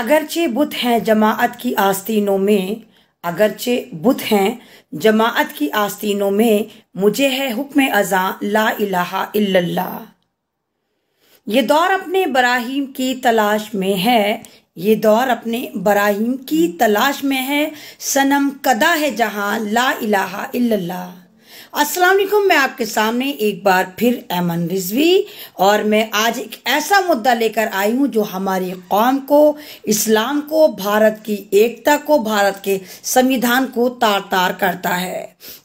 अगरचे बुत हैं जमात की आस्तीनों में अगरचे बुत हैं जमात की आस्तीनों में मुझे है हुक्म अजा ला इलाहा इल्लल्लाह ये दौर अपने बराहिम की तलाश में है ये दौर अपने बराहिम की तलाश में है सनम कदा है जहाँ ला इलाहा इल्लल्लाह अस्सलाम वालेकुम मैं आपके सामने एक बार फिर एमन रिजवी और मैं आज एक ऐसा मुद्दा लेकर आई हूँ जो हमारी कौम को इस्लाम को भारत की एकता को भारत के संविधान को तार तार करता है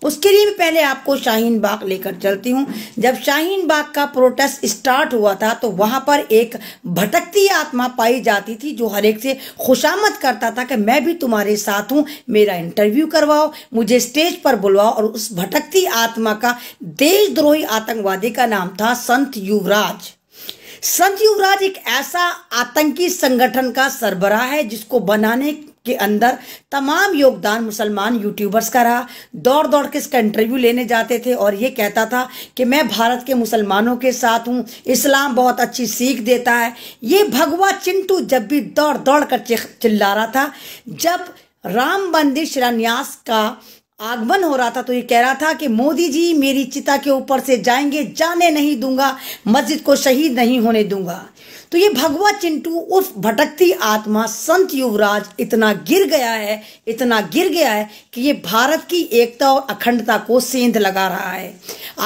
उसके लिए मैं पहले आपको शाहीन बाग लेकर चलती हूँ जब शाहीन बाग का प्रोटेस्ट स्टार्ट हुआ था तो वहाँ पर एक भटकती आत्मा पाई जाती थी जो हर एक से खुशामद करता था कि मैं भी तुम्हारे साथ हूँ मेरा इंटरव्यू करवाओ मुझे स्टेज पर बुलवाओ और उस भटकती आत्मा का देशद्रोही आतंकवादी का नाम था संत युवराज संत युवराज एक ऐसा आतंकी संगठन का सरबरा है जिसको बनाने के अंदर तमाम योगदान मुसलमान यूट्यूबर्स का रहा दौड़ दौड़ के इसका इंटरव्यू लेने जाते थे और ये कहता था कि मैं भारत के मुसलमानों के साथ हूँ इस्लाम बहुत अच्छी सीख देता है ये भगवा चिंटू जब भी दौड़ दौड़ कर चिल्ला रहा था जब राम मंदिर शिलान्यास का आगमन हो रहा था तो ये कह रहा था कि मोदी जी मेरी चिता के ऊपर से जाएंगे जाने नहीं दूंगा मस्जिद को शहीद नहीं होने दूंगा तो ये भगवा चिंटू उस भटकती आत्मा संत युवराज इतना गिर गया है इतना गिर गया है कि ये भारत की एकता और अखंडता को सेंध लगा रहा है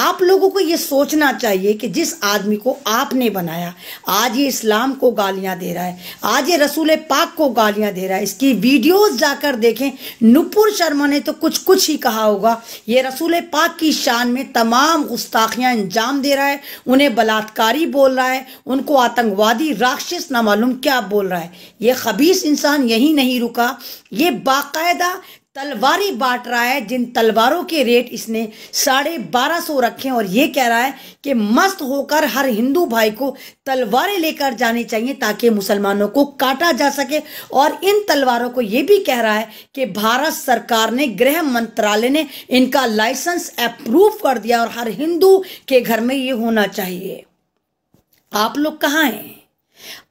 आप लोगों को ये सोचना चाहिए कि जिस आदमी को आपने बनाया आज ये इस्लाम को गालियां दे रहा है आज ये रसूल पाक को गालियां दे रहा है इसकी वीडियोज जाकर देखें नुपुर शर्मा ने तो कुछ कुछ ही कहा होगा ये रसूल पाक की शान में तमाम गुस्ताखियां अंजाम दे रहा है उन्हें बलात्कारी बोल रहा है उनको आतंकवाद आतंकवादी राक्षस ना मालूम क्या बोल रहा है ये खबीस इंसान यही नहीं रुका ये बाकायदा तलवारी बांट रहा है जिन तलवारों के रेट इसने साढ़े बारह सौ रखे और ये कह रहा है कि मस्त होकर हर हिंदू भाई को तलवारें लेकर जानी चाहिए ताकि मुसलमानों को काटा जा सके और इन तलवारों को ये भी कह रहा है कि भारत सरकार ने गृह मंत्रालय ने इनका लाइसेंस अप्रूव कर दिया और हर हिंदू के घर में ये होना चाहिए आप लोग कहाँ हैं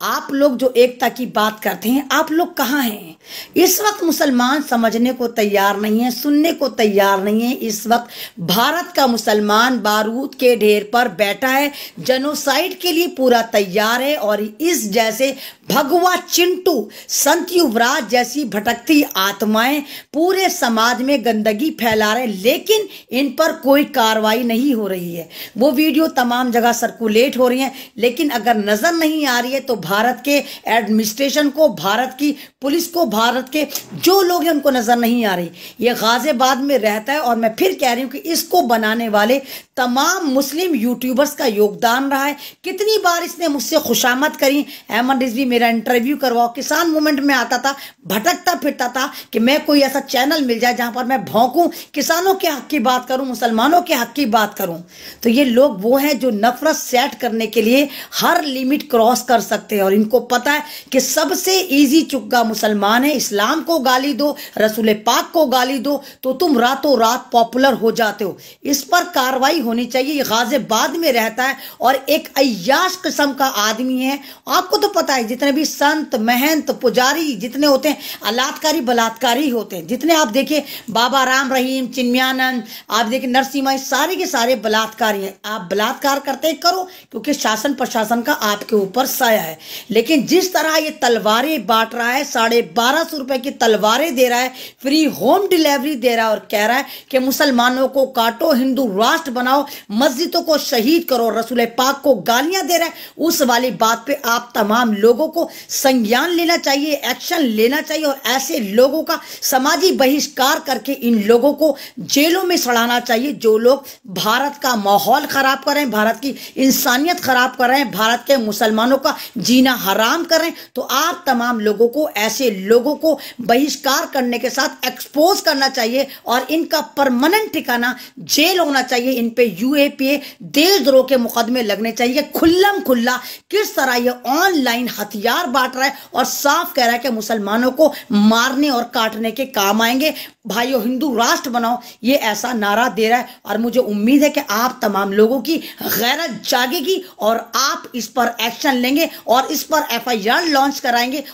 आप लोग जो एकता की बात करते हैं आप लोग कहाँ हैं इस वक्त मुसलमान समझने को तैयार नहीं है सुनने को तैयार नहीं है इस वक्त भारत का मुसलमान बारूद के ढेर पर बैठा है जनोसाइड के लिए पूरा तैयार है और इस जैसे भगवा चिंटू संत युवराज जैसी भटकती आत्माएं पूरे समाज में गंदगी फैला रहे लेकिन इन पर कोई कार्रवाई नहीं हो रही है वो वीडियो तमाम जगह सर्कुलेट हो रही है लेकिन अगर नज़र नहीं आ रही है तो भारत के एडमिनिस्ट्रेशन को भारत की पुलिस को भारत के जो लोग हैं उनको नज़र नहीं आ रही ये गाज़ियाबाद में रहता है और मैं फिर कह रही हूँ कि इसको बनाने वाले तमाम मुस्लिम यूट्यूबर्स का योगदान रहा है कितनी बार इसने मुझसे खुशामद करी अहमद रिजवी मेरा इंटरव्यू करवाओ किसान मूवमेंट में आता था भटकता फिरता था कि मैं कोई ऐसा चैनल मिल जाए जहाँ पर मैं भौंकूँ किसानों के हक की बात करूँ मुसलमानों के हक की बात करूँ तो ये लोग वो हैं जो नफरत सेट करने के लिए हर लिमिट क्रॉस कर सकते हैं और इनको पता है कि सबसे इजी चुग्गा मुसलमान है इस्लाम को गाली दो रसूल पाक को गाली दो तो तुम रातों रात पॉपुलर हो जाते हो इस पर कार्रवाई होनी चाहिए ये गाजेबाद में रहता है और एक अयाश किस्म का आदमी है आपको तो पता है जितने भी संत महंत पुजारी जितने होते हैं अलात्कारी बलात्कारी होते हैं जितने आप देखिए बाबा राम रहीम चिन्मयानंद आप देखिए नरसिम्हा सारे के सारे बलात्कारी हैं आप बलात्कार करते करो क्योंकि शासन प्रशासन का आपके ऊपर बताया है लेकिन जिस तरह ये तलवारें बांट रहा है साढ़े बारह सौ रुपए की तलवारें दे रहा है फ्री होम डिलीवरी दे रहा है और कह रहा है कि मुसलमानों को काटो हिंदू राष्ट्र बनाओ मस्जिदों को शहीद करो रसूल पाक को गालियां दे रहा है उस वाली बात पे आप तमाम लोगों को संज्ञान लेना चाहिए एक्शन लेना चाहिए और ऐसे लोगों का समाजी बहिष्कार करके इन लोगों को जेलों में सड़ाना चाहिए जो लोग भारत का माहौल खराब कर रहे हैं भारत की इंसानियत खराब कर रहे हैं भारत के मुसलमानों का जीना हराम करें तो आप तमाम लोगों को ऐसे लोगों को बहिष्कार करने के साथ एक्सपोज करना चाहिए और इनका परमानेंट ठिकाना जेल होना चाहिए इन पे यूएपीए देशद्रोह के मुकदमे लगने चाहिए खुल्लम खुल्ला किस तरह ये ऑनलाइन हथियार बांट रहा है और साफ कह रहा है कि मुसलमानों को मारने और काटने के काम आएंगे भाइयों हिंदू राष्ट्र बनाओ ये ऐसा नारा दे रहा है और मुझे उम्मीद है कि आप तमाम लोगों की गैरत जागेगी और आप इस पर एक्शन लेंगे और इस पर एफआईआर लॉन्च कराएंगे